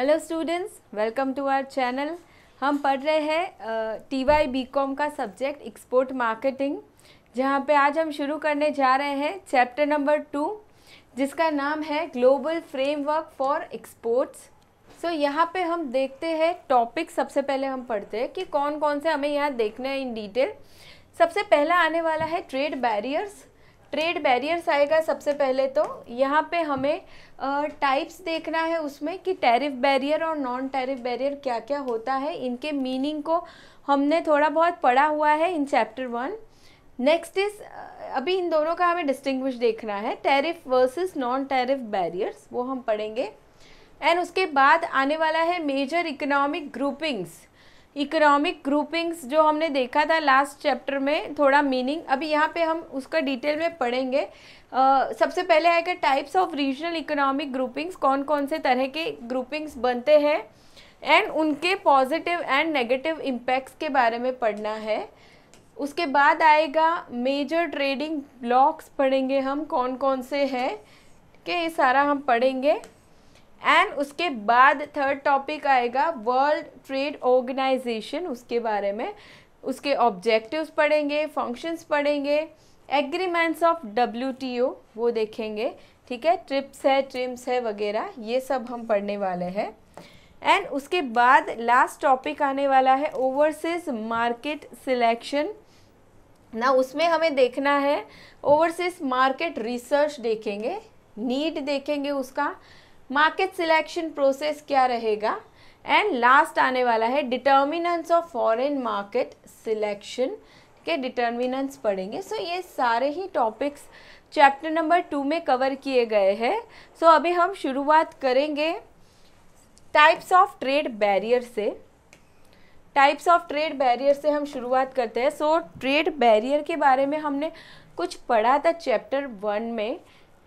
Hello students welcome to our channel हम पढ़ रहे हैं टी वाई बी कॉम का सब्जेक्ट एक्सपोर्ट मार्केटिंग जहाँ पे आज हम शुरू करने जा रहे हैं चैप्टर नंबर टू जिसका नाम है global framework for exports so यहां यहाँ पे हम देखते हैं टॉपिक सबसे पहले हम पढ़ते हैं कि कौन कौन से हमें यहाँ देखने हैं इन डिटेल सबसे पहला आने वाला है ट्रेड बैरियर्स ट्रेड बैरियर्स आएगा सबसे पहले तो यहाँ पे हमें टाइप्स देखना है उसमें कि टैरिफ बैरियर और नॉन टैरिफ बैरियर क्या क्या होता है इनके मीनिंग को हमने थोड़ा बहुत पढ़ा हुआ है in chapter one next is अभी इन दोनों का हमें डिस्टिंग्विश देखना है tariff versus non tariff barriers वो हम पढ़ेंगे एंड उसके बाद आने वाला है major economic groupings economic groupings जो हमने देखा था लास्ट चैप्टर में थोड़ा मीनिंग अभी यहाँ पे हम उसका डिटेल में पढ़ेंगे Uh, सबसे पहले है कि types of regional economic groupings कौन कौन से तरह के ग्रुपिंग्स बनते हैं एंड उनके पॉजिटिव एंड नेगेटिव इम्पैक्ट्स के बारे में पढ़ना है उसके बाद आएगा मेजर ट्रेडिंग ब्लॉक्स पढ़ेंगे हम कौन कौन से हैं के ये सारा हम पढ़ेंगे एंड उसके बाद थर्ड टॉपिक आएगा वर्ल्ड ट्रेड ऑर्गेनाइजेशन उसके बारे में उसके ऑब्जेक्टिव्स पढ़ेंगे फंक्शंस पढ़ेंगे agreements of W T O वो देखेंगे ठीक है ट्रिप्स है ट्रिम्स है वगैरह ये सब हम पढ़ने वाले हैं एंड उसके बाद लास्ट टॉपिक आने वाला है ओवरसीज मार्केट सिलेक्शन ना उसमें हमें देखना है ओवरसीज मार्केट रिसर्च देखेंगे नीड देखेंगे उसका मार्केट सिलेक्शन प्रोसेस क्या रहेगा एंड लास्ट आने वाला है determinants of foreign market selection के डिटर्मिनेंट्स पढ़ेंगे सो so, ये सारे ही टॉपिक्स चैप्टर नंबर टू में कवर किए गए हैं सो so, अभी हम शुरुआत करेंगे टाइप्स ऑफ ट्रेड बैरियर से टाइप्स ऑफ ट्रेड बैरियर से हम शुरुआत करते हैं सो ट्रेड बैरियर के बारे में हमने कुछ पढ़ा था चैप्टर वन में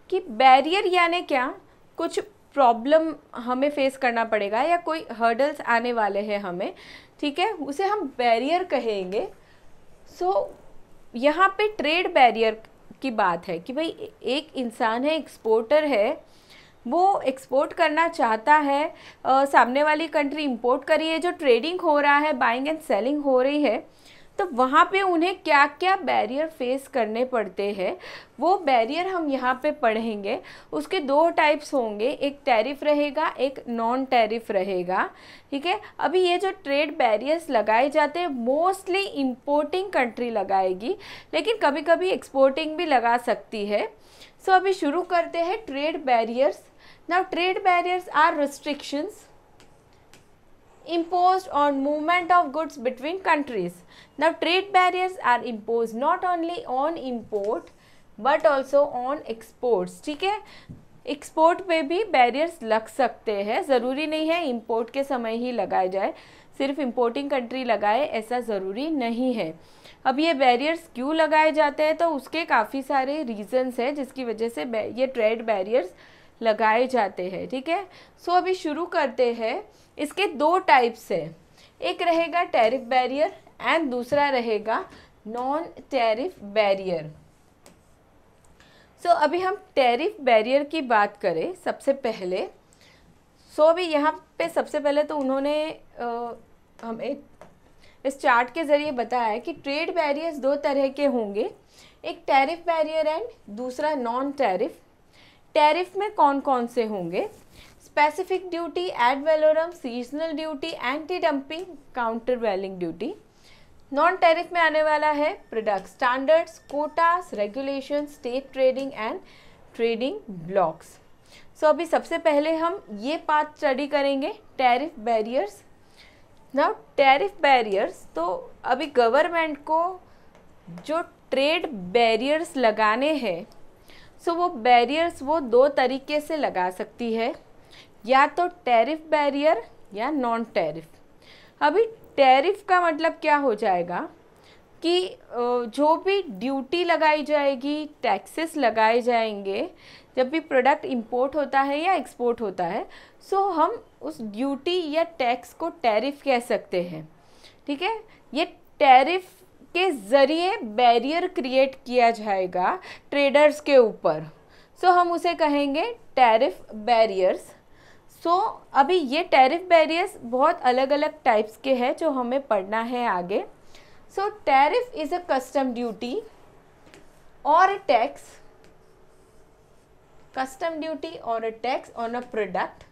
कि बैरियर यानी क्या कुछ प्रॉब्लम हमें फेस करना पड़ेगा या कोई हर्डल्स आने वाले हैं हमें ठीक है उसे हम बैरियर कहेंगे सो so, यहाँ पे ट्रेड बैरियर की बात है कि भाई एक इंसान है एक्सपोर्टर है वो एक्सपोर्ट करना चाहता है आ, सामने वाली कंट्री इंपोर्ट करी है जो ट्रेडिंग हो रहा है बाइंग एंड सेलिंग हो रही है तो वहाँ पे उन्हें क्या क्या बैरियर फेस करने पड़ते हैं वो बैरियर हम यहाँ पे पढ़ेंगे उसके दो टाइप्स होंगे एक टैरिफ रहेगा एक नॉन टैरिफ रहेगा ठीक है अभी ये जो ट्रेड बैरियर्स लगाए जाते हैं मोस्टली इम्पोर्टिंग कंट्री लगाएगी लेकिन कभी कभी एक्सपोर्टिंग भी लगा सकती है सो अभी शुरू करते हैं trade barriers now trade barriers are restrictions imposed on movement of goods between countries. Now trade barriers are imposed not only on import but also on exports theek hai export pe bhi barriers lag sakte hain zaruri nahi hai import ke samay hi lagaye jaye sirf importing country lagaye aisa zaruri nahi hai अब ये barriers क्यों लगाए जाते हैं तो उसके काफ़ी सारे रीजंस हैं जिसकी वजह से ये ट्रेड बैरियर्स लगाए जाते हैं ठीक है सो so, अभी शुरू करते हैं इसके दो टाइप्स है एक रहेगा टैरिफ बैरियर एंड दूसरा रहेगा नॉन टैरिफ बैरियर सो अभी हम टैरिफ बैरियर की बात करें सबसे पहले सो so, अभी यहाँ पे सबसे पहले तो उन्होंने हमें इस चार्ट के ज़रिए बताया है कि ट्रेड बैरियर्स दो तरह के होंगे एक टैरिफ बैरियर एंड दूसरा नॉन टैरिफ टैरिफ में कौन कौन से होंगे specific duty ad valorem seasonal duty anti dumping countervailing duty non tariff में आने वाला है product standards quotas regulation state trading and trading blocks so अभी सबसे पहले हम ये पार्ट स्टडी करेंगे टैरिफ बैरियर्स ना टैरिफ बैरियर्स तो अभी गवर्नमेंट को जो ट्रेड बैरियर्स लगाने हैं सो so वो बैरियर्स वो दो तरीके से लगा सकती है या तो टैरिफ बैरियर या नॉन टैरिफ अभी टैरिफ का मतलब क्या हो जाएगा कि जो भी ड्यूटी लगाई जाएगी टैक्सेस लगाए जाएंगे जब भी प्रोडक्ट इंपोर्ट होता है या एक्सपोर्ट होता है सो हम उस ड्यूटी या टैक्स को टैरिफ कह सकते हैं ठीक है ये टैरिफ के ज़रिए बैरियर क्रिएट किया जाएगा ट्रेडर्स के ऊपर सो हम उसे कहेंगे टैरिफ बैरियर्स सो so, अभी ये टैरिफ बैरियर्स बहुत अलग अलग टाइप्स के हैं जो हमें पढ़ना है आगे so tariff is a custom duty और अ टैक्स कस्टम ड्यूटी और a tax on a product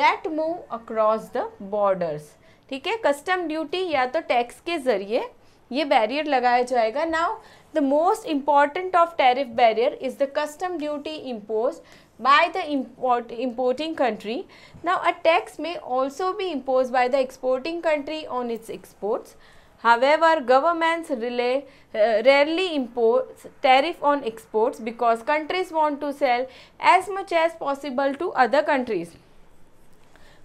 that move across the borders ठीक है कस्टम ड्यूटी या तो टैक्स के जरिए ये बैरियर लगाया जाएगा now the most important of tariff barrier is the custom duty impose by the import, importing country. Now a tax may also be imposed by the exporting country on its exports. However, governments relay, uh, rarely impose tariff on exports because countries want to sell as much as possible to other countries.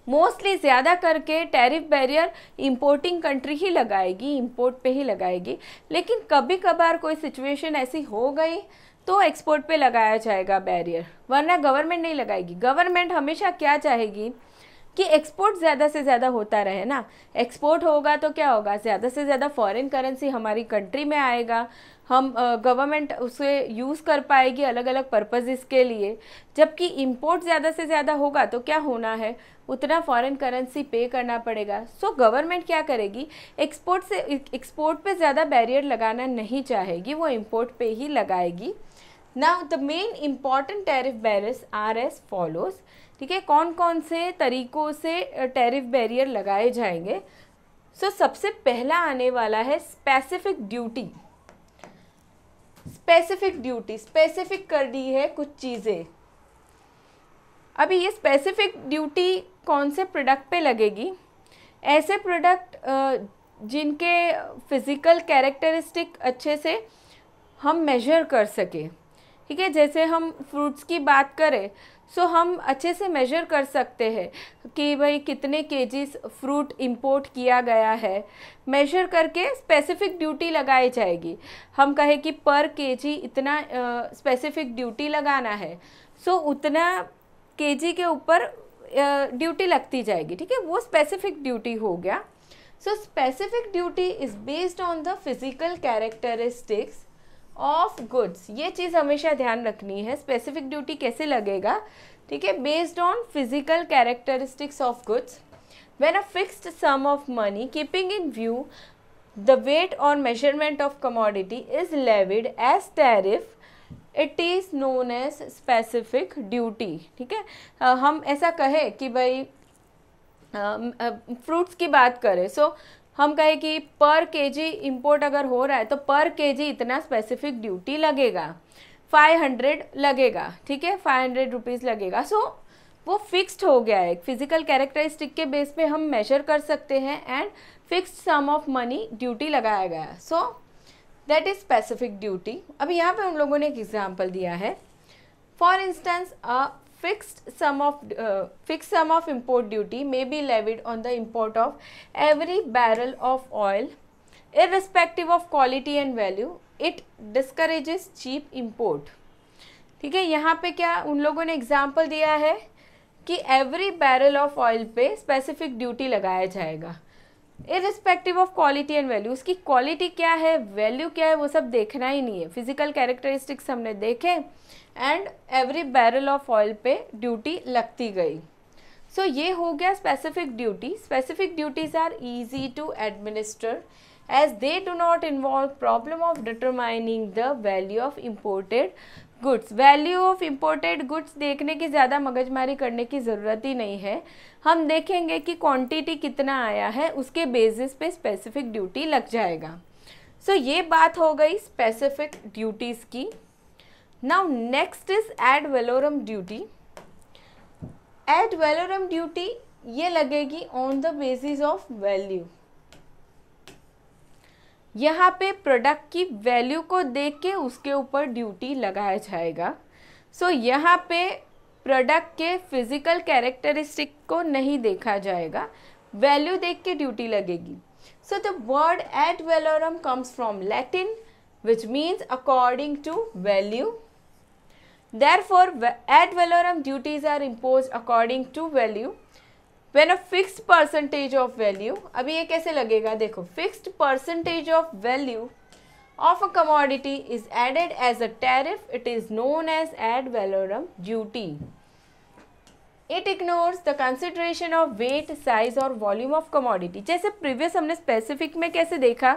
Mostly ज़्यादा करके tariff barrier importing country ही लगाएगी import पे ही लगाएगी लेकिन कभी कभार कोई सिचुएशन ऐसी हो गई तो एक्सपोर्ट पे लगाया जाएगा बैरियर वरना गवर्नमेंट नहीं लगाएगी गवर्नमेंट हमेशा क्या चाहेगी कि एक्सपोर्ट ज़्यादा से ज़्यादा होता रहे ना एक्सपोर्ट होगा तो क्या होगा ज़्यादा से ज़्यादा फॉरेन करेंसी हमारी कंट्री में आएगा हम गवर्नमेंट उसे यूज़ कर पाएगी अलग अलग पर्पजेज़ के लिए जबकि इम्पोर्ट ज़्यादा से ज़्यादा होगा तो क्या होना है उतना फॉरेन करेंसी पे करना पड़ेगा सो so, गवर्नमेंट क्या करेगी एक्सपोर्ट से एक्सपोर्ट पे ज़्यादा बैरियर लगाना नहीं चाहेगी वो इम्पोर्ट पे ही लगाएगी now the main important tariff barriers are as follows ठीक है कौन कौन से तरीकों से टैरिफ बैरियर लगाए जाएंगे सो so, सबसे पहला आने वाला है specific duty specific duty specific कर दी है कुछ चीज़ें अभी ये स्पेसिफिक ड्यूटी कौन से प्रोडक्ट पे लगेगी ऐसे प्रोडक्ट जिनके फिज़िकल कैरेक्टरिस्टिक अच्छे से हम मेजर कर सकें ठीक है जैसे हम फ्रूट्स की बात करें सो so, हम अच्छे से मेजर कर सकते हैं कि भाई कितने केजीस फ्रूट इंपोर्ट किया गया है मेजर करके स्पेसिफिक ड्यूटी लगाई जाएगी हम कहें कि पर केजी इतना स्पेसिफिक ड्यूटी लगाना है सो so, उतना केजी के ऊपर ड्यूटी लगती जाएगी ठीक है वो स्पेसिफिक ड्यूटी हो गया so specific duty is based on the physical characteristics of goods ये चीज़ हमेशा ध्यान रखनी है स्पेसिफिक ड्यूटी कैसे लगेगा ठीक है based on physical characteristics of goods when a fixed sum of money keeping in view the weight और measurement of commodity is levied as tariff it is known as specific duty ठीक है हम ऐसा कहें कि भाई फ्रूट्स uh, uh, की बात करें सो so, हम कहें कि पर केजी इंपोर्ट अगर हो रहा है तो पर केजी इतना स्पेसिफिक ड्यूटी लगेगा फाइव हंड्रेड लगेगा ठीक है फाइव हंड्रेड रुपीज़ लगेगा सो so, वो फिक्स्ड हो गया है फिजिकल कैरेक्टरिस्टिक के बेस पे हम मेजर कर सकते हैं and fixed sum of money duty लगाया गया so that is specific duty अब यहाँ पे हम लोगों ने एक एग्जाम्पल दिया है for instance a fixed sum of uh, fixed sum of import duty may be levied on the import of every barrel of oil irrespective of quality and value it discourages cheap import ठीक है यहाँ पे क्या उन लोगों ने example दिया है कि एवरी बैरल ऑफ ऑयल पे स्पेसिफिक ड्यूटी लगाया जाएगा irrespective of quality and value उसकी क्वालिटी क्या है वैल्यू क्या है वो सब देखना ही नहीं है फिजिकल कैरेक्टरिस्टिक्स हमने देखे and every barrel of oil पे ड्यूटी लगती गई सो so, ये हो गया specific duty specific duties are easy to administer as they do not involve problem of determining the value of imported goods value of imported goods देखने की ज़्यादा मगजमारी करने की ज़रूरत ही नहीं है हम देखेंगे कि क्वांटिटी कितना आया है उसके बेसिस पे स्पेसिफिक ड्यूटी लग जाएगा सो so, ये बात हो गई स्पेसिफिक ड्यूटीज़ की now next is ad valorem duty ad valorem duty ये लगेगी on the basis of value यहाँ पे प्रोडक्ट की वैल्यू को देख के उसके ऊपर ड्यूटी लगाया जाएगा सो so, यहाँ पे प्रोडक्ट के फिज़िकल कैरेक्टरिस्टिक को नहीं देखा जाएगा वैल्यू देख के ड्यूटी लगेगी so the word ad valorem comes from Latin means according to value therefore ad valorem duties are impose according to value when a fix percentage of value अभी ये कैसे लगेगा देखो fixed percentage of value of a commodity is added as a tariff it is known as ad valorem duty it ignores the consideration of weight size और volume of commodity जैसे previous हमने specific में कैसे देखा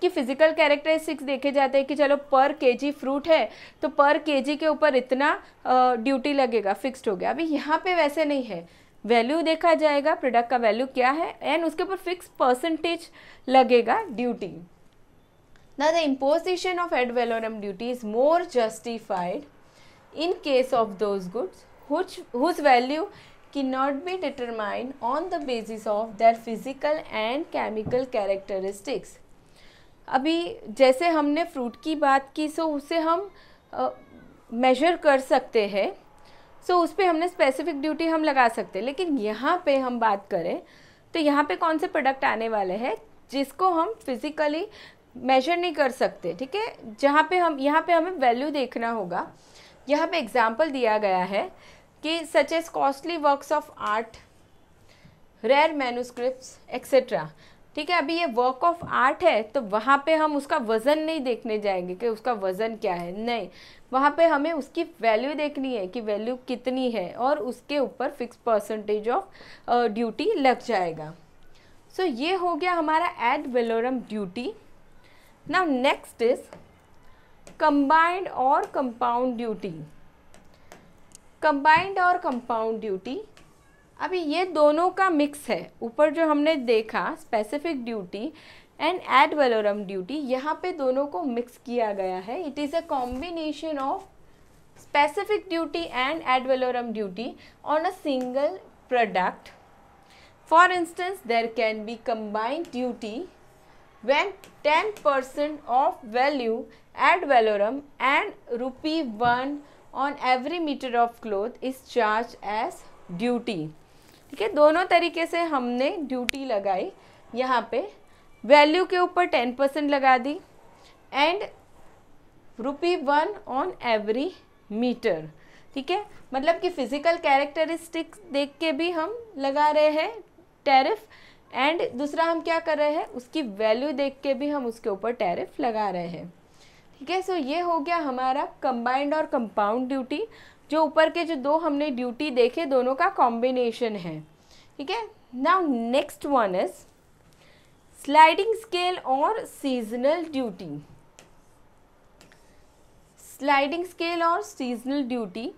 कि physical characteristics देखे जाते हैं कि चलो पर केजी फ्रूट है तो पर केजी के ऊपर इतना ड्यूटी लगेगा फिक्स्ड हो गया अभी यहाँ पे वैसे नहीं है वैल्यू देखा जाएगा प्रोडक्ट का वैल्यू क्या है एंड उसके ऊपर फिक्स परसेंटेज लगेगा ड्यूटी न the imposition of ad valorem duty is more justified in case of those goods whose value की not be determined on the basis of their physical and chemical characteristics अभी जैसे हमने fruit की बात की सो उसे हम मेजर uh, कर सकते हैं सो so, उस पर हमने स्पेसिफिक ड्यूटी हम लगा सकते लेकिन यहाँ पे हम बात करें तो यहाँ पे कौन से प्रोडक्ट आने वाले हैं जिसको हम फिज़िकली मेजर नहीं कर सकते ठीक है जहाँ पे हम यहाँ पे हमें वैल्यू देखना होगा यहाँ पे एग्जाम्पल दिया गया है कि such as costly works of art rare manuscript etcetera ठीक है अभी ये वर्क ऑफ आर्ट है तो वहाँ पे हम उसका वज़न नहीं देखने जाएंगे कि उसका वज़न क्या है नहीं वहाँ पे हमें उसकी वैल्यू देखनी है कि वैल्यू कितनी है और उसके ऊपर फिक्स परसेंटेज ऑफ ड्यूटी लग जाएगा सो so, ये हो गया हमारा एड वेलोरम ड्यूटी ना नेक्स्ट इज कंबाइंड और कंपाउंड ड्यूटी कंबाइंड और कंपाउंड ड्यूटी अभी ये दोनों का मिक्स है ऊपर जो हमने देखा specific duty and ad valorem duty यहाँ पे दोनों को मिक्स किया गया है it is a combination of specific duty and ad valorem duty on a single product for instance there can be combined duty when ten percent of value ad valorem and rupee one on every meter of cloth is charge as duty ठीक है दोनों तरीके से हमने duty लगाई यहाँ पे value के ऊपर टेन परसेंट लगा दी and rupee one on every meter ठीक है मतलब कि फिज़िकल कैरेक्टरिस्टिक्स देख के भी हम लगा रहे हैं टैरिफ एंड दूसरा हम क्या कर रहे हैं उसकी वैल्यू देख के भी हम उसके ऊपर टैरिफ लगा रहे हैं ठीक है सो ये हो गया हमारा कंबाइंड और कंपाउंड ड्यूटी जो ऊपर के जो दो हमने ड्यूटी देखे दोनों का कॉम्बिनेशन है ठीक है now next one is sliding scale और सीजनल ड्यूटी स्लाइडिंग स्केल और सीजनल ड्यूटी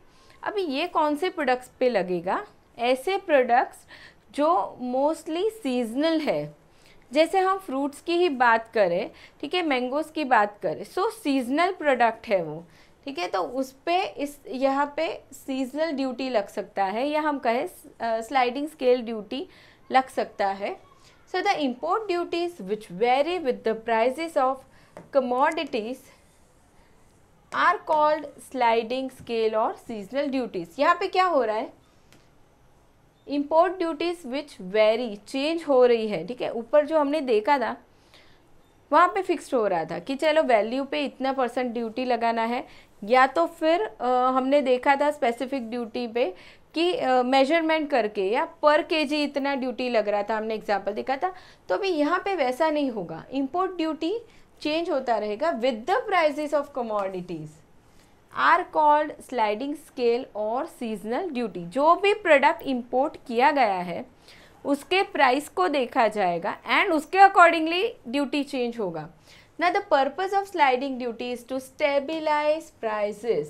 अभी ये कौन से प्रोडक्ट्स पे लगेगा ऐसे प्रोडक्ट्स जो मोस्टली सीजनल है जैसे हम फ्रूट्स की ही बात करें ठीक है मैंगोज़ की बात करें सो सीजनल प्रोडक्ट है वो ठीक है तो उस पर इस यहाँ पे सीजनल ड्यूटी लग सकता है या हम कहें स्लाइडिंग स्केल ड्यूटी लग सकता है so the import duties which vary with the prices of commodities are called sliding scale और सीजनल ड्यूटीज़ यहाँ पे क्या हो रहा है import duties which vary change हो रही है ठीक है ऊपर जो हमने देखा था वहाँ पे फिक्स्ड हो रहा था कि चलो वैल्यू पे इतना परसेंट ड्यूटी लगाना है या तो फिर आ, हमने देखा था स्पेसिफिक ड्यूटी पे कि मेजरमेंट uh, करके या पर केजी इतना ड्यूटी लग रहा था हमने एग्जाम्पल देखा था तो अभी यहाँ पे वैसा नहीं होगा इम्पोर्ट ड्यूटी चेंज होता रहेगा with the prices of commodities are called sliding scale और सीजनल ड्यूटी जो भी प्रोडक्ट इम्पोर्ट किया गया है उसके प्राइस को देखा जाएगा एंड उसके अकॉर्डिंगली ड्यूटी चेंज होगा Now the purpose of sliding duty is to stabilize prices.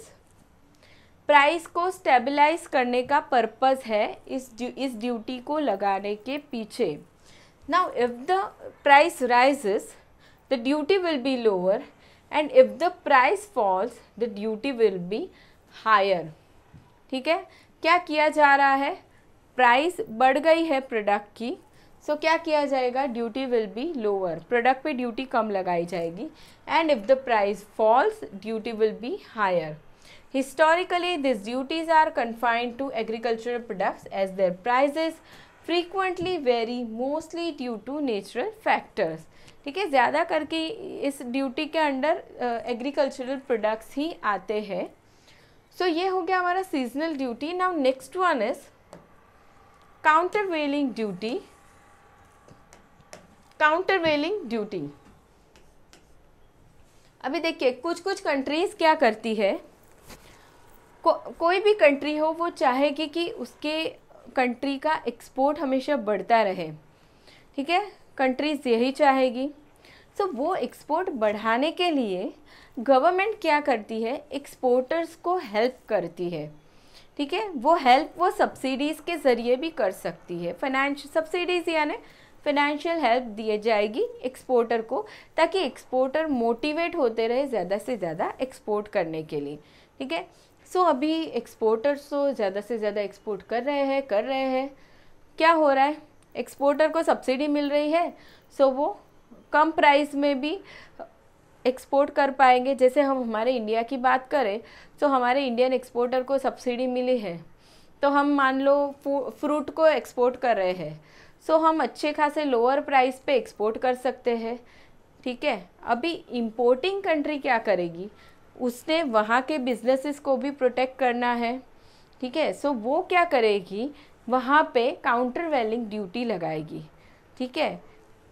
Price को स्टेबलाइज करने का पर्पज़ है इस ड्यू इस ड्यूटी को लगाने के पीछे now if the price rises the duty will be lower and if the price falls the duty will be higher ठीक है क्या किया जा रहा है प्राइस बढ़ गई है प्रोडक्ट की सो so, क्या किया जाएगा duty will be lower product पे ड्यूटी कम लगाई जाएगी and if the price falls duty will be higher historically this duties are confined to agricultural products as their prices frequently very mostly due to natural factors ठीक है ज़्यादा करके इस duty के अंडर एग्रीकल्चरल प्रोडक्ट्स ही आते हैं so so, ये हो गया हमारा seasonal duty now next one is countervailing duty countervailing duty अभी देखिए कुछ कुछ कंट्रीज़ क्या करती है को, कोई भी कंट्री हो वो चाहेगी कि उसके कंट्री का एक्सपोर्ट हमेशा बढ़ता रहे ठीक है कंट्रीज़ यही चाहेगी सो so, वो एक्सपोर्ट बढ़ाने के लिए गवर्नमेंट क्या करती है एक्सपोर्टर्स को हेल्प करती है ठीक है वो हेल्प वो सब्सिडीज़ के ज़रिए भी कर सकती है फाइनेंश सब्सिडीज़ यानी फाइनेंशियल हेल्प दिए जाएगी एक्सपोर्टर को ताकि एक्सपोर्टर मोटिवेट होते रहे ज़्यादा से ज़्यादा एक्सपोर्ट करने के लिए ठीक है सो अभी एक्सपोर्टर्स तो ज़्यादा से ज़्यादा एक्सपोर्ट कर रहे हैं कर रहे हैं क्या हो रहा है एक्सपोर्टर को सब्सिडी मिल रही है सो वो कम प्राइस में भी एक्सपोर्ट कर पाएंगे जैसे हम हमारे इंडिया की बात करें तो हमारे इंडियन एक्सपोर्टर को सब्सिडी मिली है तो हम मान लो फ्रूट को एक्सपोर्ट कर रहे हैं सो हम अच्छे खासे लोअर प्राइस पे एक्सपोर्ट कर सकते हैं ठीक है अभी इम्पोर्टिंग कंट्री क्या करेगी उसने वहाँ के बिजनेसेस को भी प्रोटेक्ट करना है ठीक है सो वो क्या करेगी वहाँ पे काउंटर वेलिंग ड्यूटी लगाएगी ठीक है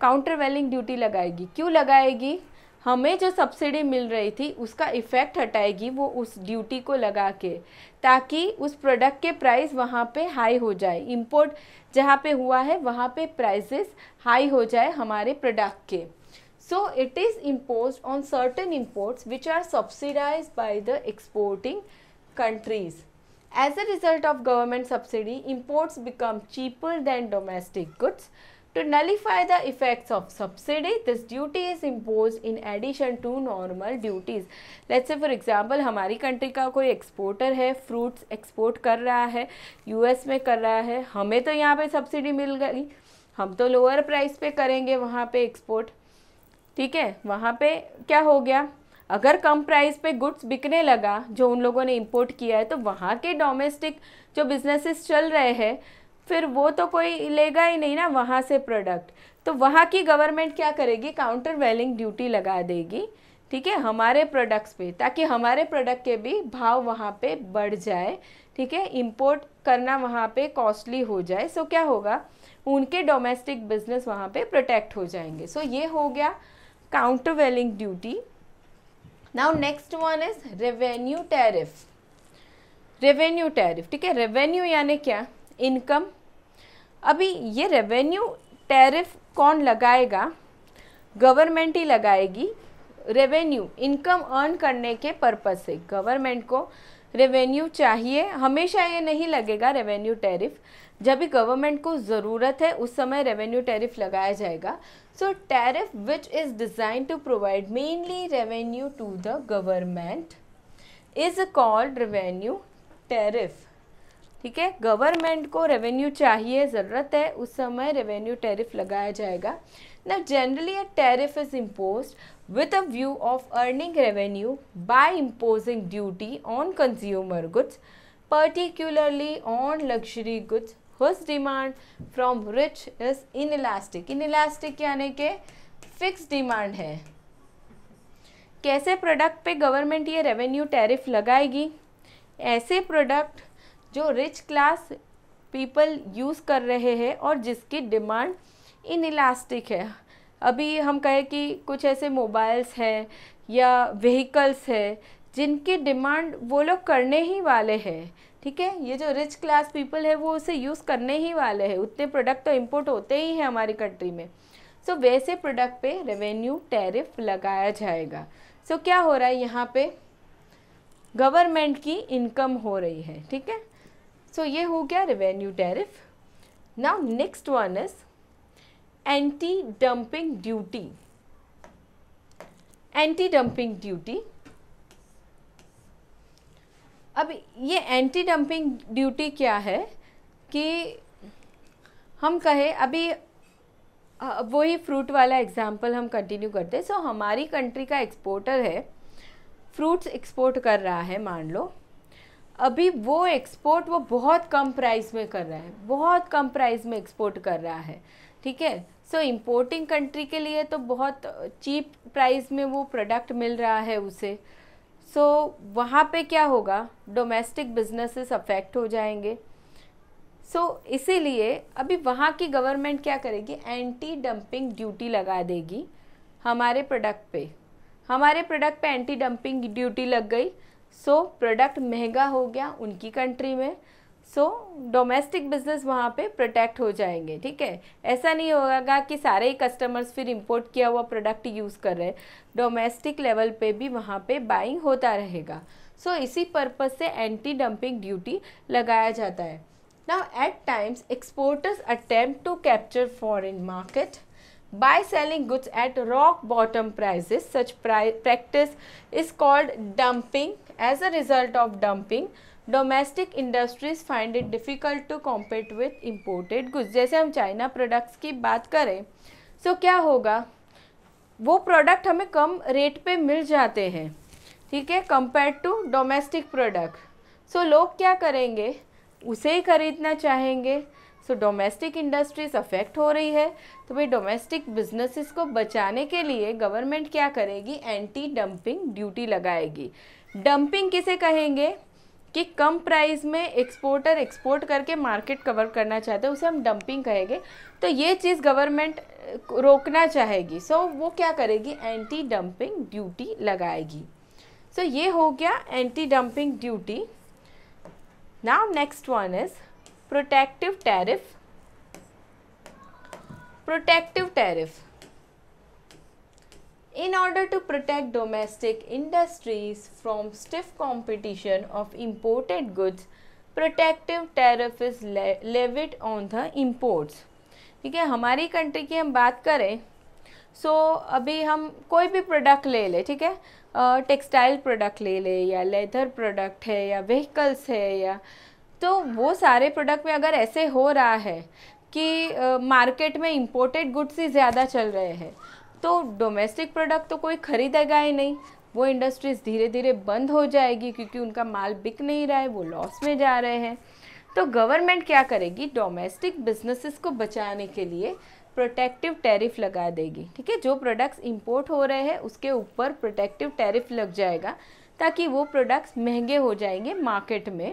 काउंटर वेलिंग ड्यूटी लगाएगी क्यों लगाएगी हमें जो सब्सिडी मिल रही थी उसका इफ़ेक्ट हटाएगी वो उस ड्यूटी को लगा के ताकि उस प्रोडक्ट के प्राइस वहाँ पे हाई हो जाए इंपोर्ट जहाँ पे हुआ है वहाँ पे प्राइसेस हाई हो जाए हमारे प्रोडक्ट के so it is impose on certain imports which are subsidize by the exporting countries as a result of government subsidy imports become cheaper than domestic goods To nullify the effects of subsidy, this duty is imposed in addition to normal duties. Let's say for example hamari country ka koi exporter hai fruits export kar raha hai us mein kar raha hai hame to yahan pe subsidy mil gayi hum to lower price pe karenge wahan pe export theek hai wahan pe kya ho gaya अगर कम price पे goods बिकने लगा जो उन लोगों ने import किया है तो वहाँ के डोमेस्टिक जो बिजनेसेस चल रहे हैं फिर वो तो कोई लेगा ही नहीं ना वहाँ से प्रोडक्ट तो वहाँ की गवर्नमेंट क्या करेगी काउंटर वेलिंग ड्यूटी लगा देगी ठीक है हमारे प्रोडक्ट्स पे ताकि हमारे प्रोडक्ट के भी भाव वहाँ पे बढ़ जाए ठीक है इंपोर्ट करना वहाँ पे कॉस्टली हो जाए सो क्या होगा उनके डोमेस्टिक बिजनेस वहाँ पे प्रोटेक्ट हो जाएंगे सो ये हो गया countervailing duty now next one is revenue tariff revenue tariff ठीक है रेवेन्यू यानी क्या इनकम अभी ये रेवेन्यू टैरिफ कौन लगाएगा गवर्नमेंट ही लगाएगी रेवेन्यू इनकम अर्न करने के पर्पज़ से गवर्नमेंट को रेवेन्यू चाहिए हमेशा ये नहीं लगेगा रेवेन्यू टैरिफ जब भी गवर्नमेंट को ज़रूरत है उस समय रेवेन्यू टैरिफ लगाया जाएगा so tariff which is designed to provide mainly revenue to the government is called revenue tariff ठीक है गवर्नमेंट को रेवेन्यू चाहिए ज़रूरत है उस समय रेवेन्यू टैरिफ लगाया जाएगा न generally a tariff is impose with a view of earning revenue by imposing duty on consumer goods particularly on luxury goods whose demand from rich is inelastic inelastic यानी कि fix demand है कैसे product पे government ये revenue tariff लगाएगी ऐसे product जो rich class people use कर रहे हैं और जिसकी डिमांड इन इलास्टिक है अभी हम कहें कि कुछ ऐसे मोबाइल्स हैं या व्हीकल्स है जिनकी डिमांड वो लोग करने ही वाले हैं ठीक है ये जो रिच क्लास पीपल है वो उसे यूज़ करने ही वाले हैं उतने प्रोडक्ट तो इम्पोर्ट होते ही हैं हमारी कंट्री में सो so, वैसे प्रोडक्ट पे रेवेन्यू टैरिफ लगाया जाएगा सो so, क्या हो रहा है यहाँ पे गवर्नमेंट की इनकम हो रही है ठीक है सो ये हो गया revenue tariff now next one is anti dumping duty anti dumping duty अब ये एंटी डंपिंग ड्यूटी क्या है कि हम कहें अभी वही फ्रूट वाला एग्जाम्पल हम कंटिन्यू करते हैं सो so, हमारी कंट्री का एक्सपोर्टर है फ्रूट्स एक्सपोर्ट कर रहा है मान लो अभी वो एक्सपोर्ट वो बहुत कम प्राइस में कर रहा है बहुत कम प्राइस में एक्सपोर्ट कर रहा है ठीक है सो इम्पोर्टिंग कंट्री के लिए तो बहुत चीप प्राइस में वो प्रोडक्ट मिल रहा है उसे सो so, वहाँ पे क्या होगा डोमेस्टिक बिजनेसेस अफेक्ट हो जाएंगे सो so, इसीलिए अभी वहाँ की गवर्नमेंट क्या करेगी एंटी डंपिंग ड्यूटी लगा देगी हमारे प्रोडक्ट पे हमारे प्रोडक्ट पे एंटी डंपिंग ड्यूटी लग गई सो प्रोडक्ट महंगा हो गया उनकी कंट्री में सो डोमेस्टिक बिजनेस वहाँ पे प्रोटेक्ट हो जाएंगे ठीक है ऐसा नहीं होगा कि सारे ही कस्टमर्स फिर इंपोर्ट किया हुआ प्रोडक्ट यूज़ कर रहे डोमेस्टिक लेवल पे भी वहाँ पे बाइंग होता रहेगा सो so, इसी पर्पज़ से एंटी डंपिंग ड्यूटी लगाया जाता है now at times exporters attempt to capture foreign market selling goods at rock bottom bottom such such practice is called dumping as a result of dumping domestic industries find it difficult to compete with imported goods जैसे हम China products की बात करें सो तो so क्या होगा वो product हमें कम रेट पे मिल जाते हैं ठीक है compare to domestic product so लोग क्या करेंगे उसे ही खरीदना चाहेंगे सो डोमेस्टिक इंडस्ट्रीज अफेक्ट हो रही है तो भाई डोमेस्टिक बिजनेसेस को बचाने के लिए गवर्नमेंट क्या करेगी एंटी डंपिंग ड्यूटी लगाएगी डंपिंग किसे कहेंगे कि कम प्राइस में एक्सपोर्टर एक्सपोर्ट करके मार्केट कवर करना चाहते हैं उसे हम डंपिंग कहेंगे तो ये चीज़ गवर्नमेंट रोकना चाहेगी सो so, वो क्या करेगी एंटी डंपिंग ड्यूटी लगाएगी सो so, ये हो गया anti dumping duty now next one is protective tariff protective tariff in order to protect domestic industries from stiff competition of imported goods protective tariff is levied on the imports ठीक है हमारी country की हम बात करें सो so, अभी हम कोई भी प्रोडक्ट ले ले ठीक है टेक्सटाइल प्रोडक्ट ले ले या लेदर प्रोडक्ट है या व्हीकल्स है या तो वो सारे प्रोडक्ट में अगर ऐसे हो रहा है कि मार्केट uh, में इम्पोर्टेड गुड्स ही ज़्यादा चल रहे हैं तो डोमेस्टिक प्रोडक्ट तो कोई ख़रीदेगा ही नहीं वो इंडस्ट्रीज़ धीरे धीरे बंद हो जाएगी क्योंकि उनका माल बिक नहीं रहा है वो लॉस में जा रहे हैं तो गवर्नमेंट क्या करेगी डोमेस्टिक बिजनेसेस को बचाने के लिए प्रोटेक्टिव टैरिफ लगा देगी ठीक है जो प्रोडक्ट्स इंपोर्ट हो रहे हैं उसके ऊपर प्रोटेक्टिव टैरिफ लग जाएगा ताकि वो प्रोडक्ट्स महंगे हो जाएंगे मार्केट में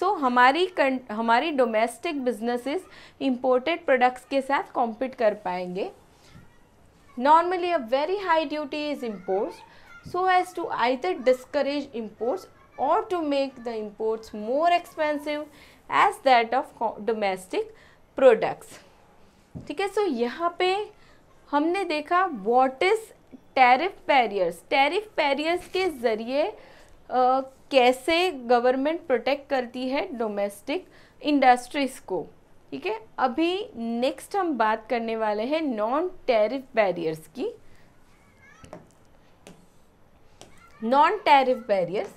सो so, हमारी कं हमारी डोमेस्टिक बिजनेसेस इंपोर्टेड प्रोडक्ट्स के साथ कॉम्पीट कर पाएंगे Normally, a very high duty is imposed so as to either discourage imports or to make the imports more expensive as that of domestic products. ठीक है सो यहाँ पे हमने देखा what is tariff barriers tariff barriers के ज़रिए कैसे government protect करती है डोमेस्टिक इंडस्ट्रीज़ को ठीक है अभी नेक्स्ट हम बात करने वाले हैं नॉन टैरिफ बैरियर्स की नॉन टैरिफ बैरियर्स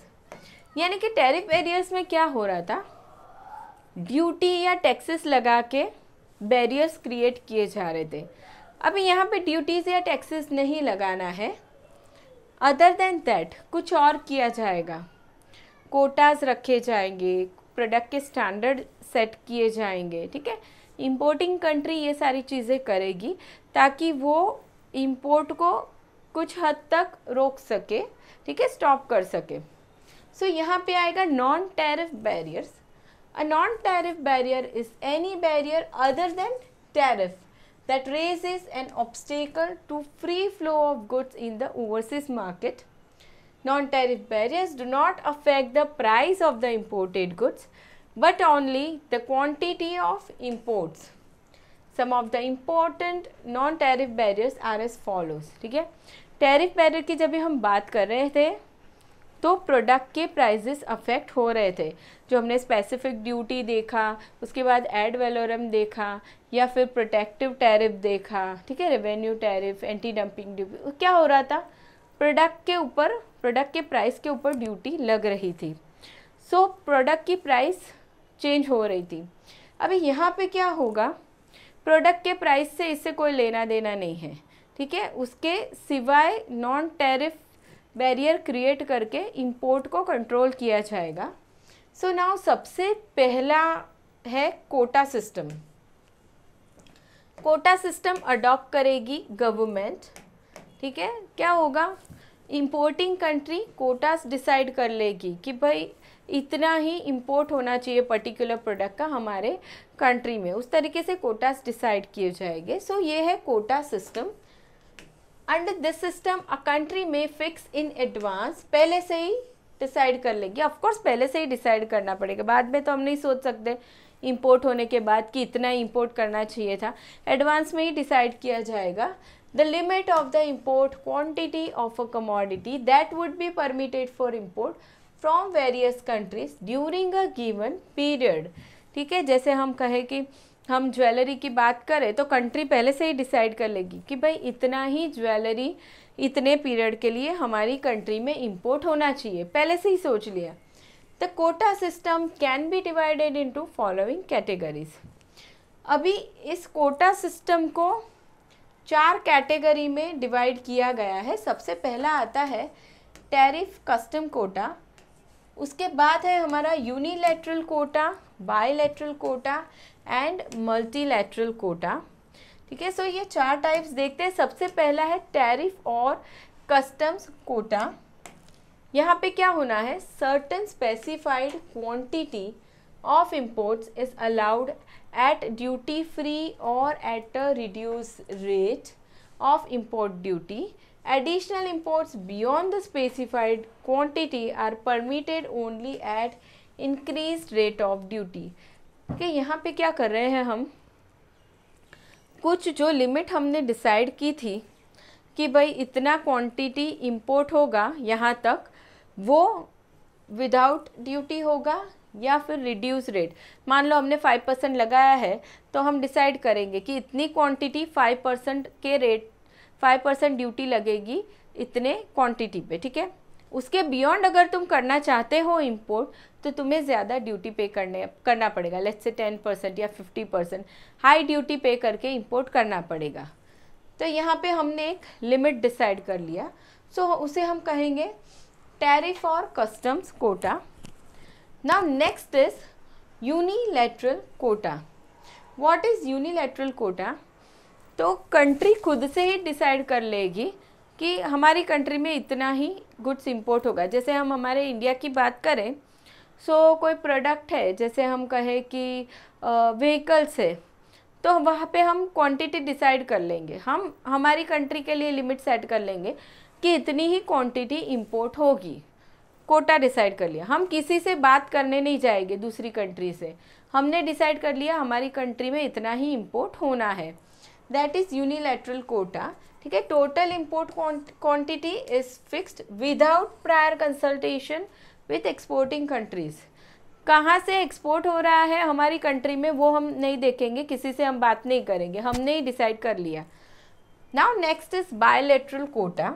यानी कि टैरिफ बैरियर्स में क्या हो रहा था ड्यूटी या टैक्सेस लगा के बैरियर्स क्रिएट किए जा रहे थे अभी यहाँ पे ड्यूटीज़ या टैक्सेस नहीं लगाना है अदर देन दैट कुछ और किया जाएगा कोटाज रखे जाएंगे प्रोडक्ट के स्टैंडर्ड सेट किए जाएंगे ठीक है इम्पोर्टिंग कंट्री ये सारी चीज़ें करेगी ताकि वो इम्पोर्ट को कुछ हद तक रोक सके ठीक है स्टॉप कर सके सो so, यहाँ पे आएगा non tariff barriers a non tariff barrier is any barrier other than tariff that raises an obstacle to free flow of goods in the overseas market non tariff barriers do not affect the price of the imported goods but only the quantity of imports. Some of the important non-tariff barriers are as follows. ठीक है tariff barrier की जब हम बात कर रहे थे तो प्रोडक्ट के प्राइजेस अफेक्ट हो रहे थे जो हमने स्पेसिफिक ड्यूटी देखा उसके बाद एड वेलोरम देखा या फिर प्रोटेक्टिव टैरिफ देखा ठीक है revenue tariff anti dumping duty क्या हो रहा था प्रोडक्ट के ऊपर प्रोडक्ट के प्राइस के ऊपर ड्यूटी लग रही थी सो so, प्रोडक्ट की प्राइस चेंज हो रही थी अभी यहाँ पे क्या होगा प्रोडक्ट के प्राइस से इससे कोई लेना देना नहीं है ठीक है उसके सिवाय नॉन टैरिफ बैरियर क्रिएट करके इंपोर्ट को कंट्रोल किया जाएगा सो so नाउ सबसे पहला है quota system quota system adopt करेगी गवर्नमेंट ठीक है क्या होगा इंपोर्टिंग कंट्री कोटास डिसाइड कर लेगी कि भाई इतना ही इम्पोर्ट होना चाहिए पर्टिकुलर प्रोडक्ट का हमारे कंट्री में उस तरीके से कोटास डिसाइड किए जाएंगे सो so, ये है quota system under this system a country में फिक्स इन एडवांस पहले से ही डिसाइड कर लेगी ऑफकोर्स पहले से ही डिसाइड करना पड़ेगा बाद में तो हम नहीं सोच सकते इम्पोर्ट होने के बाद कि इतना इम्पोर्ट करना चाहिए था एडवांस में ही डिसाइड किया जाएगा the limit of the import quantity of a commodity that would be permitted for import from various countries during a given period ठीक है जैसे हम कहें कि हम ज्वेलरी की बात करें तो कंट्री पहले से ही डिसाइड कर लेगी कि भाई इतना ही ज्वेलरी इतने पीरियड के लिए हमारी कंट्री में इंपोर्ट होना चाहिए पहले से ही सोच लिया the quota system can be divided into following categories अभी इस कोटा सिस्टम को चार कैटेगरी में डिवाइड किया गया है सबसे पहला आता है टैरिफ कस्टम कोटा उसके बाद है हमारा unilateral quota bilateral quota and multilateral quota ठीक है सो ये चार टाइप्स देखते हैं सबसे पहला है टैरिफ और कस्टम्स कोटा यहाँ पे क्या होना है certain specified quantity of imports is allowed at duty free और at a reduce rate of import duty Additional imports beyond the specified quantity are permitted only at increased rate of duty. के यहाँ पे क्या कर रहे हैं हम कुछ जो लिमिट हमने डिसाइड की थी कि भाई इतना क्वांटिटी इंपोर्ट होगा यहाँ तक वो विदाउट ड्यूटी होगा या फिर रिड्यूस रेट मान लो हमने फाइव परसेंट लगाया है तो हम डिसाइड करेंगे कि इतनी क्वांटिटी फाइव परसेंट के रेट फाइव परसेंट ड्यूटी लगेगी इतने क्वांटिटी पे ठीक है उसके बियॉन्ड अगर तुम करना चाहते हो इम्पोर्ट तो तुम्हें ज़्यादा ड्यूटी पे करने करना पड़ेगा लेट्स से टेन परसेंट या फिफ्टी परसेंट हाई ड्यूटी पे करके इम्पोर्ट करना पड़ेगा तो यहाँ पे हमने एक लिमिट डिसाइड कर लिया सो so, उसे हम कहेंगे टैरिफ और customs quota now next is unilateral quota what is unilateral quota तो कंट्री खुद से ही डिसाइड कर लेगी कि हमारी कंट्री में इतना ही गुड्स इम्पोर्ट होगा जैसे हम हमारे इंडिया की बात करें सो so, कोई प्रोडक्ट है जैसे हम कहें कि व्हीकल्स है तो वहाँ पे हम क्वांटिटी डिसाइड कर लेंगे हम हमारी कंट्री के लिए लिमिट सेट कर लेंगे कि इतनी ही क्वांटिटी इंपोर्ट होगी कोटा डिसाइड कर लिया हम किसी से बात करने नहीं जाएंगे दूसरी कंट्री से हमने डिसाइड कर लिया हमारी कंट्री में इतना ही इम्पोर्ट होना है दैट इज यूनिलैटरल कोटा ठीक है total import quantity is fixed without prior consultation with exporting countries कहाँ से एक्सपोर्ट हो रहा है हमारी कंट्री में वो हम नहीं देखेंगे किसी से हम बात नहीं करेंगे हमने ही डिसाइड कर लिया now next is bilateral quota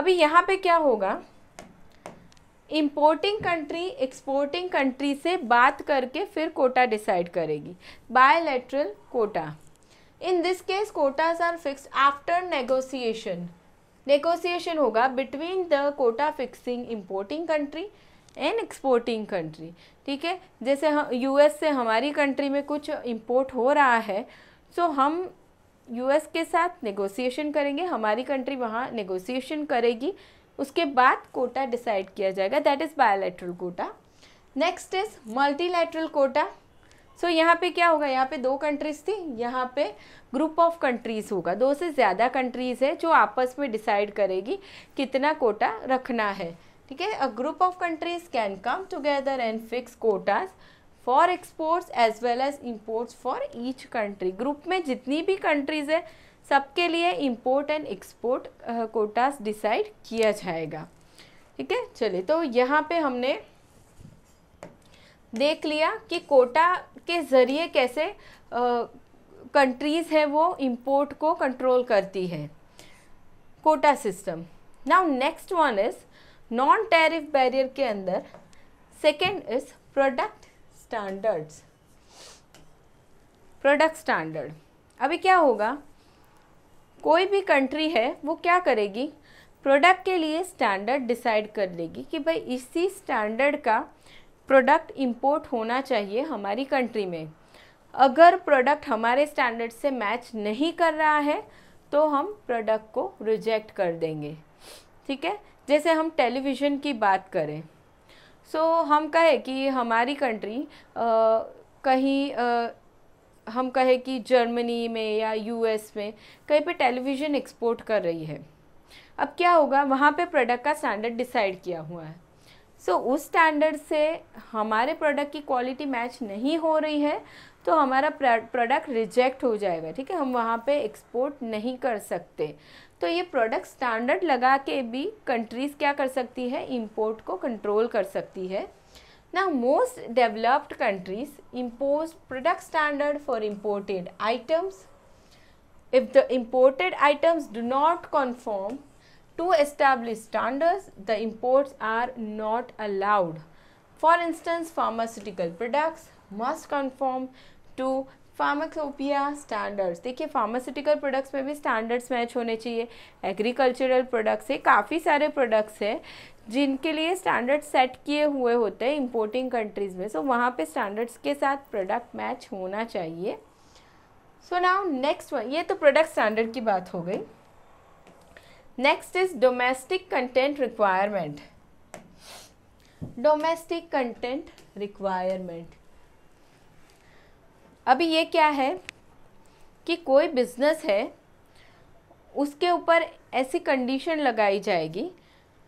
अभी यहाँ पे क्या होगा इम्पोर्टिंग कंट्री एक्सपोर्टिंग कंट्री से बात करके फिर कोटा डिसाइड करेगी bilateral quota in this case quotas are fix after negotiation negotiation होगा between the quota fixing importing country and exporting country ठीक है जैसे हम यू से हमारी कंट्री में कुछ इम्पोर्ट हो रहा है सो तो so हम यू के साथ नेगोसिएशन करेंगे हमारी कंट्री वहाँ नेगोसिएशन करेगी उसके बाद कोटा डिसाइड किया जाएगा that is bilateral quota next is multilateral quota so so, यहाँ पे क्या होगा यहाँ पे दो कंट्रीज थी यहाँ पे ग्रुप ऑफ कंट्रीज होगा दो से ज़्यादा कंट्रीज है जो आपस में डिसाइड करेगी कितना कोटा रखना है ठीक है a group of countries can come together and fix quotas for exports as well as imports for each country group में जितनी भी कंट्रीज है सबके लिए import and export quotas decide किया जाएगा ठीक है चलिए तो यहाँ पे हमने देख लिया कि कोटा के ज़रिए कैसे कंट्रीज़ है वो इम्पोर्ट को कंट्रोल करती है quota system now next one is non tariff barrier के अंदर second is product standards product standard अभी क्या होगा कोई भी कंट्री है वो क्या करेगी प्रोडक्ट के लिए स्टैंडर्ड डिसाइड कर लेगी कि भाई इसी स्टैंडर्ड का प्रोडक्ट इंपोर्ट होना चाहिए हमारी कंट्री में अगर प्रोडक्ट हमारे स्टैंडर्ड से मैच नहीं कर रहा है तो हम प्रोडक्ट को रिजेक्ट कर देंगे ठीक है जैसे हम टेलीविज़न की बात करें सो so, हम कहें कि हमारी कंट्री आ, कहीं आ, हम कहें कि जर्मनी में या यूएस में कहीं पे टेलीविज़न एक्सपोर्ट कर रही है अब क्या होगा वहाँ पे प्रोडक्ट का स्टैंडर्ड डिसाइड किया हुआ है सो so, उस स्टैंडर्ड से हमारे प्रोडक्ट की क्वालिटी मैच नहीं हो रही है तो हमारा प्रोडक्ट रिजेक्ट हो जाएगा ठीक है हम वहाँ पे एक्सपोर्ट नहीं कर सकते तो ये प्रोडक्ट स्टैंडर्ड लगा के भी कंट्रीज़ क्या कर सकती है इम्पोर्ट को कंट्रोल कर सकती है ना most developed countries impose product standard for imported items if the imported items do not conform to establish standards the imports are not allowed for instance pharmaceutical products must conform to pharmacopoeia standards देखिए pharmaceutical products में भी standards match होने चाहिए agricultural products है काफ़ी सारे products हैं जिनके लिए स्टैंडर्ड सेट किए हुए होते हैं इम्पोर्टिंग कंट्रीज़ में सो so, वहाँ पे स्टैंडर्ड्स के साथ प्रोडक्ट मैच होना चाहिए सो नाउ नेक्स्ट वन ये तो प्रोडक्ट स्टैंडर्ड की बात हो गई next is domestic content requirement domestic content requirement अभी ये क्या है कि कोई बिजनेस है उसके ऊपर ऐसी कंडीशन लगाई जाएगी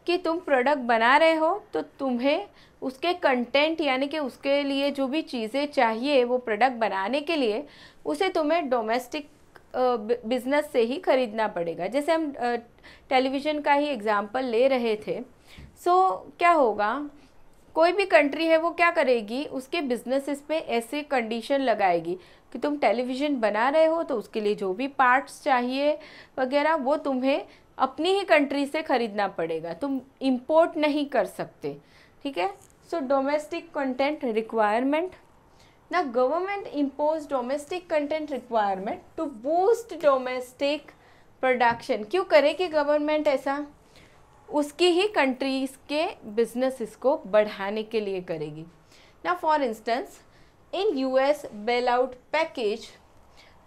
कि तुम प्रोडक्ट बना रहे हो तो तुम्हें उसके कंटेंट यानी कि उसके लिए जो भी चीज़ें चाहिए वो प्रोडक्ट बनाने के लिए उसे तुम्हें डोमेस्टिक बिज़नेस से ही ख़रीदना पड़ेगा जैसे हम टेलीविज़न का ही एग्ज़ाम्पल ले रहे थे सो so, क्या होगा कोई भी कंट्री है वो क्या करेगी उसके बिजनेसेस पे ऐसे कंडीशन लगाएगी कि तुम टेलीविज़न बना रहे हो तो उसके लिए जो भी पार्ट्स चाहिए वगैरह वो तुम्हें अपनी ही कंट्री से ख़रीदना पड़ेगा तुम इम्पोर्ट नहीं कर सकते ठीक है so domestic content requirement Now, government imposed domestic content requirement to boost domestic production क्यों करे कि government ऐसा उसकी ही countries के businesses को बढ़ाने के लिए करेगी Now, for instance, in US bailout package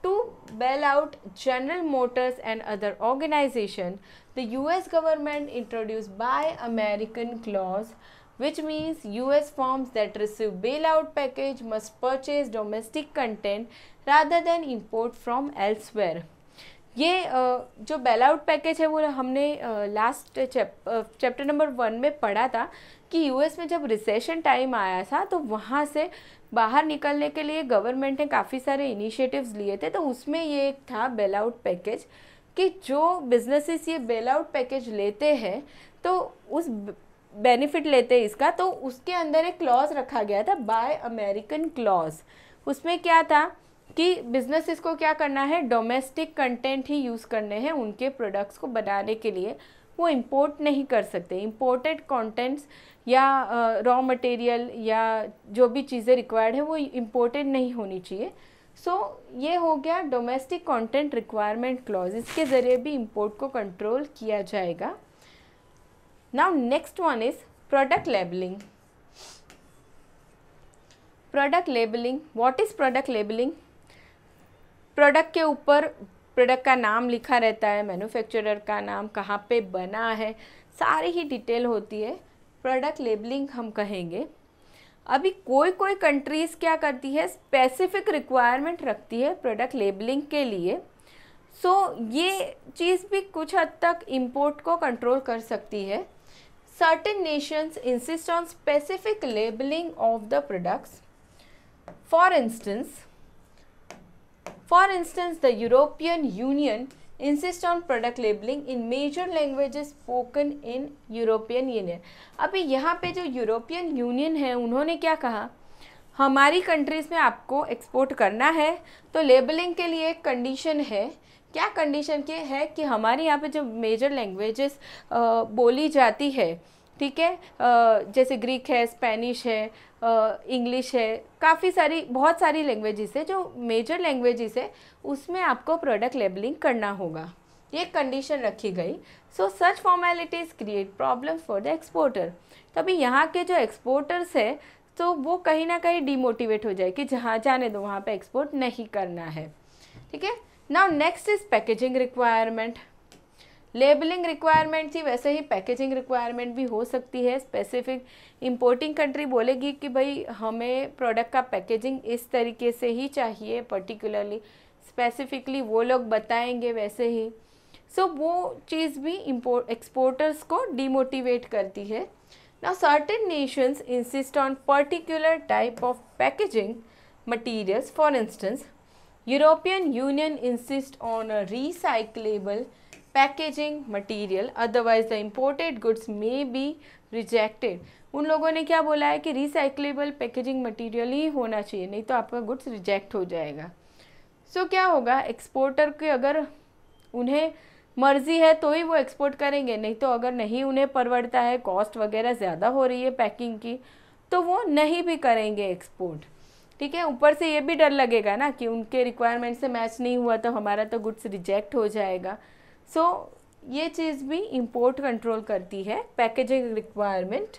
to bail out General Motors and other organization, the US government introduced by American clause which means US firms that receive bailout package must purchase domestic content rather than import from elsewhere. ये जो bail out package है वो हमने last chapter number one में पढ़ा था कि US में जब रिसेशन टाइम आया था तो वहाँ से बाहर निकलने के लिए गवर्नमेंट ने काफ़ी सारे इनिशिएटिव्स लिए थे तो उसमें ये एक था बेल आउट पैकेज कि जो बिजनेसेस ये बेल आउट पैकेज लेते हैं तो उस बेनिफिट लेते हैं इसका तो उसके अंदर एक क्लॉज रखा गया था बाय अमेरिकन क्लॉज उसमें क्या था कि बिज़नेस इसको क्या करना है डोमेस्टिक कंटेंट ही यूज़ करने हैं उनके प्रोडक्ट्स को बनाने के लिए वो इम्पोर्ट नहीं कर सकते इम्पोर्टेड कंटेंट्स या रॉ uh, मटेरियल या जो भी चीज़ें रिक्वायर्ड है वो इम्पोर्टेड नहीं होनी चाहिए सो so, ये हो गया डोमेस्टिक कंटेंट रिक्वायरमेंट क्लॉज इसके ज़रिए भी इम्पोर्ट को कंट्रोल किया जाएगा now next one is product labelling product labelling what is product labelling product के ऊपर प्रोडक्ट का नाम लिखा रहता है मैन्युफैक्चरर का नाम कहाँ पे बना है सारी ही डिटेल होती है प्रोडक्ट लेबलिंग हम कहेंगे अभी कोई कोई कंट्रीज़ क्या करती है स्पेसिफिक रिक्वायरमेंट रखती है प्रोडक्ट लेबलिंग के लिए सो so, ये चीज़ भी कुछ हद तक इम्पोर्ट को कंट्रोल कर सकती है certain nations insist on specific labeling of the products. For instance, for instance, the European Union insists on product labeling in major languages spoken in European Union. अभी यहाँ पे जो यूरोपियन यूनियन है उन्होंने क्या कहा हमारी कंट्रीज़ में आपको एक्सपोर्ट करना है तो लेबलिंग के लिए एक कंडीशन है क्या कंडीशन के है कि हमारे यहाँ पे जो मेजर लैंग्वेजेस बोली जाती है ठीक है जैसे ग्रीक है स्पेनिश है इंग्लिश है काफ़ी सारी बहुत सारी लैंग्वेजेस है जो मेजर लैंग्वेजेस है उसमें आपको प्रोडक्ट लेबलिंग करना होगा ये कंडीशन रखी गई so such formalities create problem for the exporter तभी यहाँ के जो एक्सपोर्टर्स है तो वो कहीं ना कहीं डिमोटिवेट हो जाए कि जहाँ जाने दो वहाँ पे एक्सपोर्ट नहीं करना है ठीक है now next is packaging requirement labelling requirement थी वैसे ही पैकेजिंग रिक्वायरमेंट भी हो सकती है स्पेसिफिक इंपोर्टिंग कंट्री बोलेगी कि भाई हमें प्रोडक्ट का पैकेजिंग इस तरीके से ही चाहिए पर्टिकुलरली स्पेसिफिकली वो लोग बताएंगे वैसे ही सो so, वो चीज़ भी इम्पोर्ट एक्सपोर्टर्स को डिमोटिवेट करती है ना certain nations insist on particular type of packaging materials for instance European Union insists on recyclable packaging material otherwise the imported goods may be rejected उन लोगों ने क्या बोला है कि रिसाइकलेबल पैकेजिंग मटेरियल ही होना चाहिए नहीं तो आपका गुड्स रिजेक्ट हो जाएगा सो so, क्या होगा एक्सपोर्टर के अगर उन्हें मर्जी है तो ही वो एक्सपोर्ट करेंगे नहीं तो अगर नहीं उन्हें परवड़ता है कॉस्ट वगैरह ज़्यादा हो रही है पैकिंग की तो वो नहीं भी करेंगे एक्सपोर्ट ठीक है ऊपर से ये भी डर लगेगा ना कि उनके रिक्वायरमेंट से मैच नहीं हुआ तो हमारा तो गुड्स रिजेक्ट हो जाएगा सो so, ये चीज़ भी इम्पोर्ट कंट्रोल करती है packaging requirement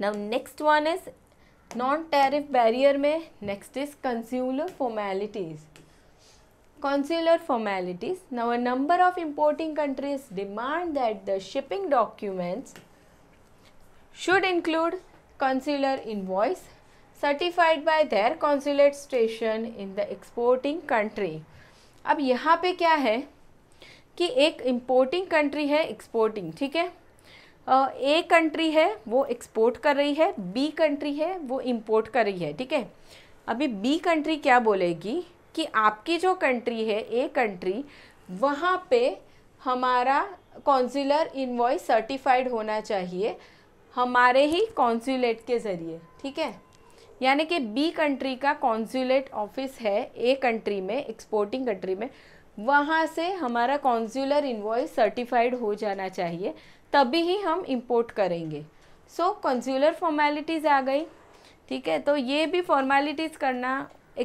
now next one is non tariff barrier में next is consular formalities consular formalities now a number of importing countries demand that the shipping documents should include consular invoice certified by their consulate station in the exporting country अब यहाँ पे क्या है कि एक importing country है exporting ठीक है ए कंट्री है वो एक्सपोर्ट कर रही है बी कंट्री है वो इम्पोर्ट कर रही है ठीक है अभी बी कंट्री क्या बोलेगी कि आपकी जो कंट्री है ए कंट्री वहाँ पे हमारा कॉन्सुलर इन्वॉइस सर्टिफाइड होना चाहिए हमारे ही कॉन्सुलेट के ज़रिए ठीक है यानी कि बी कंट्री का कॉन्सुलेट ऑफिस है ए कंट्री में एक्सपोर्टिंग कंट्री में वहाँ से हमारा कॉन्सुलर इन्वॉइस सर्टिफाइड हो जाना चाहिए तभी ही हम इम्पोर्ट करेंगे सो कंज्यूलर फॉर्मेलिटीज़ आ गई ठीक है तो ये भी फॉर्मेलिटीज़ करना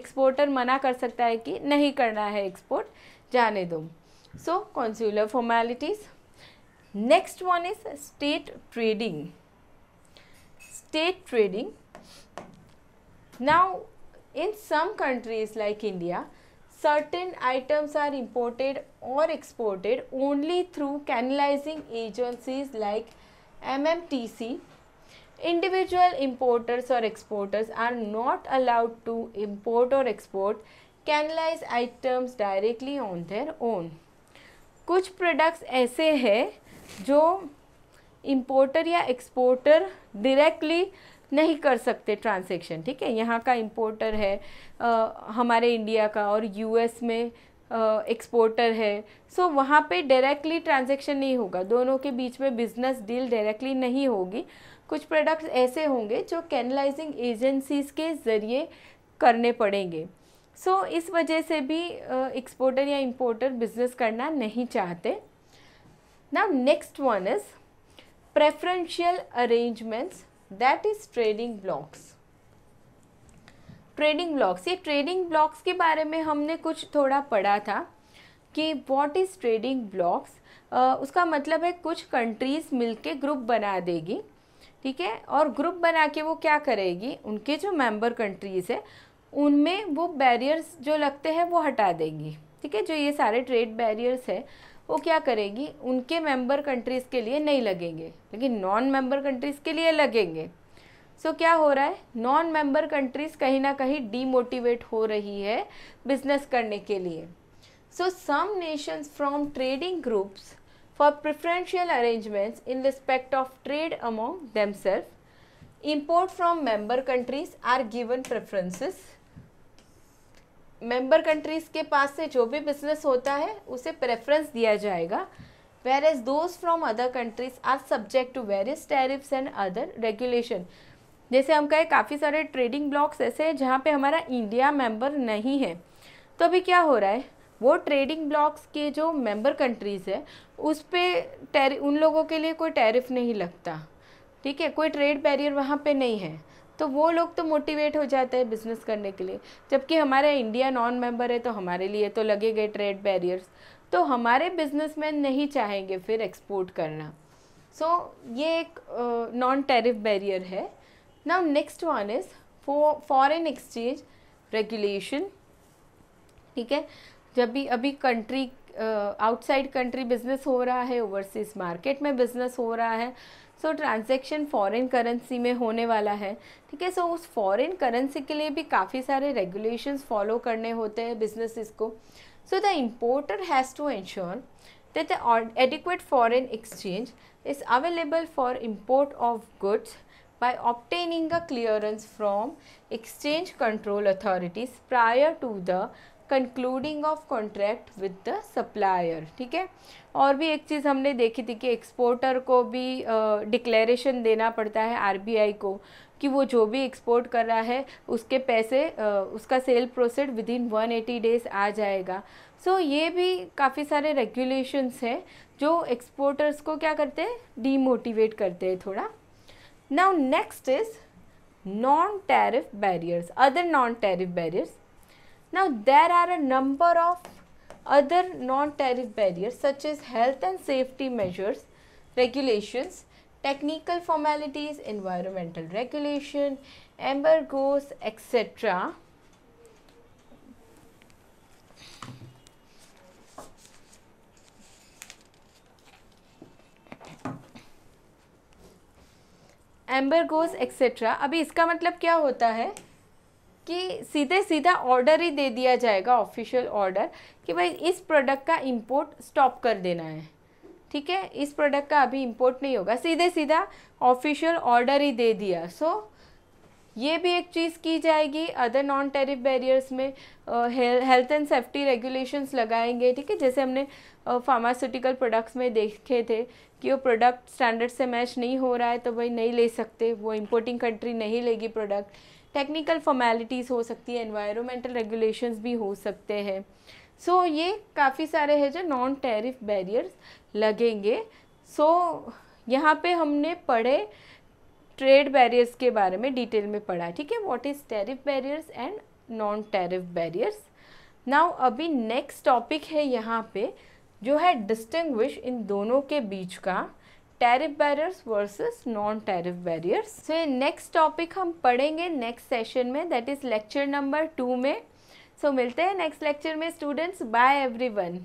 एक्सपोर्टर मना कर सकता है कि नहीं करना है एक्सपोर्ट जाने दो so consular formalities next one is state trading state trading Now, in some countries like India, certain items are imported or exported only through canalizing agencies like MMTC. Individual importers or exporters are not allowed to import or export canalize items directly on their own. कुछ products ऐसे हैं जो importer या exporter directly नहीं कर सकते transaction ठीक है यहाँ का इम्पोर्टर है आ, हमारे इंडिया का और यूएस में एक्सपोर्टर है सो so, वहाँ पे डायरेक्टली ट्रांजेक्शन नहीं होगा दोनों के बीच में बिजनेस डील डायरेक्टली नहीं होगी कुछ प्रोडक्ट्स ऐसे होंगे जो कैनलाइजिंग एजेंसीज के ज़रिए करने पड़ेंगे सो so, इस वजह से भी एक्सपोर्टर या इम्पोर्टर बिजनेस करना नहीं चाहते ना next one is preferential arrangements that is trading blocs trading blocs ये ट्रेडिंग ब्लॉक्स के बारे में हमने कुछ थोड़ा पढ़ा था कि वॉट इज़ ट्रेडिंग ब्लॉक्स उसका मतलब है कुछ कंट्रीज़ मिलके ग्रुप बना देगी ठीक है और ग्रुप बना के वो क्या करेगी उनके जो मेंबर कंट्रीज़ है उनमें वो बैरियर्स जो लगते हैं वो हटा देंगी ठीक है जो ये सारे ट्रेड बैरियर्स है वो क्या करेगी उनके मेंबर कंट्रीज़ के लिए नहीं लगेंगे लेकिन नॉन मेंबर कंट्रीज़ के लिए लगेंगे सो so, क्या हो रहा है नॉन मेंबर कंट्रीज़ कहीं ना कहीं डीमोटिवेट हो रही है बिजनेस करने के लिए so some nations from trading groups for preferential arrangements in respect of trade among themselves import from member countries are given preferences member countries के पास से जो भी बिजनेस होता है उसे प्रेफरेंस दिया जाएगा whereas those from other countries are subject to various tariff and other regulation जैसे हम कहें काफ़ी सारे ट्रेडिंग ब्लॉक्स ऐसे हैं जहाँ पे हमारा इंडिया मेंबर नहीं है तो अभी क्या हो रहा है वो ट्रेडिंग ब्लॉक्स के जो मेंबर कंट्रीज़ है उस पर उन लोगों के लिए कोई टैरिफ नहीं लगता ठीक है कोई ट्रेड बैरियर वहाँ पे नहीं है तो वो लोग तो मोटिवेट हो जाते हैं बिज़नेस करने के लिए जबकि हमारे इंडिया नॉन मेंबर है तो हमारे लिए तो लगेगा ट्रेड बैरियर्स तो हमारे बिजनेसमैन नहीं चाहेंगे फिर एक्सपोर्ट करना सो so, ये एक नॉन टेरिफ बैरियर है now next one is foreign exchange regulation ठीक है जब भी अभी कंट्री आउटसाइड कंट्री बिजनेस हो रहा है ओवरसीज मार्केट में बिजनेस हो रहा है सो ट्रांजेक्शन फॉरेन करेंसी में होने वाला है ठीक है सो उस फॉरेन करेंसी के लिए भी काफ़ी सारे रेगुलेशन फॉलो करने होते हैं बिजनेसिस को so the importer has to ensure that adequate foreign exchange is available for import of goods by obtaining a clearance from exchange control authorities prior to the concluding of contract with the supplier ठीक है और भी एक चीज़ हमने देखी थी कि exporter को भी डिक्लेरेशन uh, देना पड़ता है आरबीआई को कि वो जो भी एक्सपोर्ट कर रहा है उसके पैसे uh, उसका sale proceeds within one eighty days आ जाएगा सो so, ये भी काफ़ी सारे रेगुलेशंस हैं जो एक्सपोर्टर्स को क्या करते हैं डीमोटिवेट करते हैं थोड़ा now next is non tariff barriers other non tariff barriers Now there are a number of other non-tariff barriers such as health and safety measures, regulations, technical formalities, environmental regulation, embargoes, etc. Embargoes etcetera अभी इसका मतलब क्या होता है कि सीधे सीधा order ही दे दिया जाएगा ऑफिशियल ऑर्डर कि भाई इस प्रोडक्ट का इम्पोर्ट स्टॉप कर देना है ठीक है इस प्रोडक्ट का अभी इम्पोर्ट नहीं होगा सीधे सीधा ऑफिशियल ऑर्डर ही दे दिया सो so, ये भी एक चीज़ की जाएगी अदर नॉन टेरिफ बैरियर्स में हेल्थ एंड सेफ्टी रेगुलेशंस लगाएंगे ठीक है जैसे हमने फार्मास्यूटिकल प्रोडक्ट्स में देखे थे कि वो प्रोडक्ट स्टैंडर्ड से मैच नहीं हो रहा है तो भाई नहीं ले सकते वो इम्पोर्टिंग कंट्री नहीं लेगी प्रोडक्ट टेक्निकल फॉर्मेलिटीज़ हो सकती है इन्वायरमेंटल रेगुलेशंस भी हो सकते हैं सो so, ये काफ़ी सारे हैं जो नॉन टैरिफ बैरियर्स लगेंगे सो so, यहाँ पे हमने पढ़े ट्रेड बैरियर्स के बारे में डिटेल में पढ़ा ठीक है what is tariff barriers and non tariff barriers now अभी नेक्स्ट टॉपिक है यहाँ पे जो है डिस्टिंग्विश इन दोनों के बीच का tariff barriers versus non tariff barriers so ये नेक्स्ट टॉपिक हम पढ़ेंगे नेक्स्ट सेशन में that is lecture number two में सो so, मिलते हैं नेक्स्ट लेक्चर में स्टूडेंट्स बाय वन